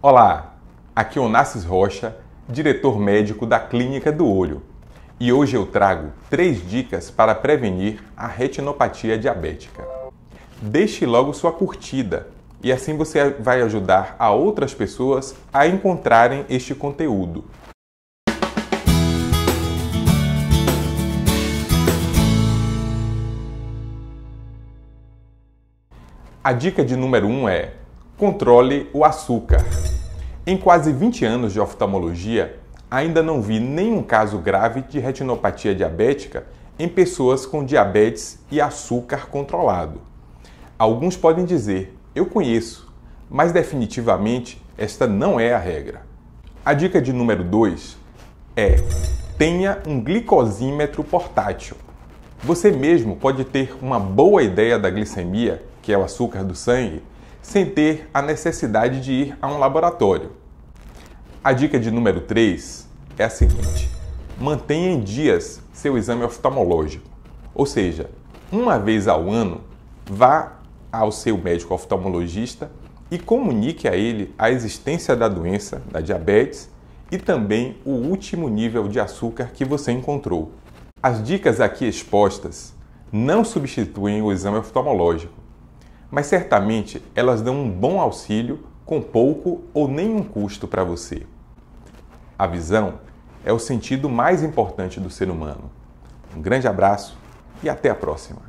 Olá, aqui é o Onassis Rocha, diretor médico da Clínica do Olho, e hoje eu trago três dicas para prevenir a retinopatia diabética. Deixe logo sua curtida e assim você vai ajudar a outras pessoas a encontrarem este conteúdo. A dica de número 1 um é Controle o açúcar. Em quase 20 anos de oftalmologia, ainda não vi nenhum caso grave de retinopatia diabética em pessoas com diabetes e açúcar controlado. Alguns podem dizer, eu conheço, mas definitivamente esta não é a regra. A dica de número 2 é: tenha um glicosímetro portátil. Você mesmo pode ter uma boa ideia da glicemia, que é o açúcar do sangue, sem ter a necessidade de ir a um laboratório. A dica de número 3 é a seguinte: mantenha em dias seu exame oftalmológico. Ou seja, uma vez ao ano, vá ao seu médico oftalmologista e comunique a ele a existência da doença, da diabetes e também o último nível de açúcar que você encontrou. As dicas aqui expostas não substituem o exame oftalmológico, mas certamente elas dão um bom auxílio com pouco ou nenhum custo para você. A visão é o sentido mais importante do ser humano. Um grande abraço e até a próxima!